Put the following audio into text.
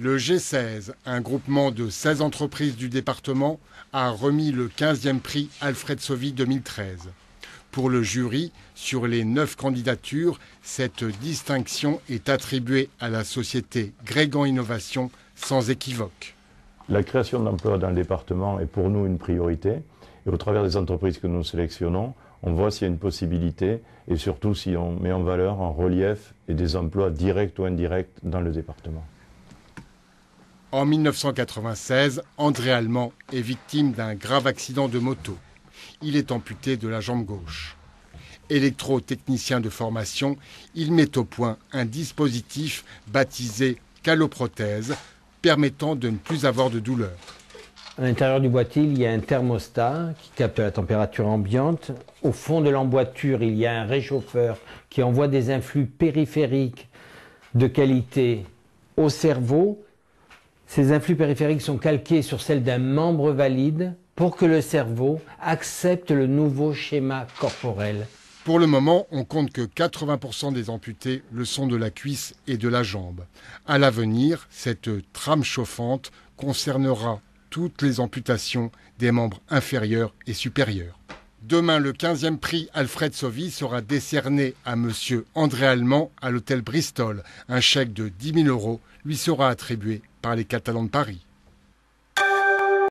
Le G16, un groupement de 16 entreprises du département, a remis le 15e prix Alfred Sauvy 2013. Pour le jury, sur les 9 candidatures, cette distinction est attribuée à la société Grégan Innovation sans équivoque. La création d'emplois dans le département est pour nous une priorité et au travers des entreprises que nous sélectionnons, on voit s'il y a une possibilité et surtout si on met en valeur, en relief et des emplois directs ou indirects dans le département. En 1996, André Allemand est victime d'un grave accident de moto. Il est amputé de la jambe gauche. Électrotechnicien de formation, il met au point un dispositif baptisé caloprothèse permettant de ne plus avoir de douleur. À l'intérieur du boîtier, il y a un thermostat qui capte la température ambiante. Au fond de l'emboîture, il y a un réchauffeur qui envoie des influx périphériques de qualité au cerveau ces influx périphériques sont calqués sur celles d'un membre valide pour que le cerveau accepte le nouveau schéma corporel. Pour le moment, on compte que 80% des amputés le sont de la cuisse et de la jambe. À l'avenir, cette trame chauffante concernera toutes les amputations des membres inférieurs et supérieurs. Demain, le 15e prix Alfred Sauvy sera décerné à M. André Allemand à l'hôtel Bristol. Un chèque de 10 000 euros lui sera attribué par les Catalans de Paris.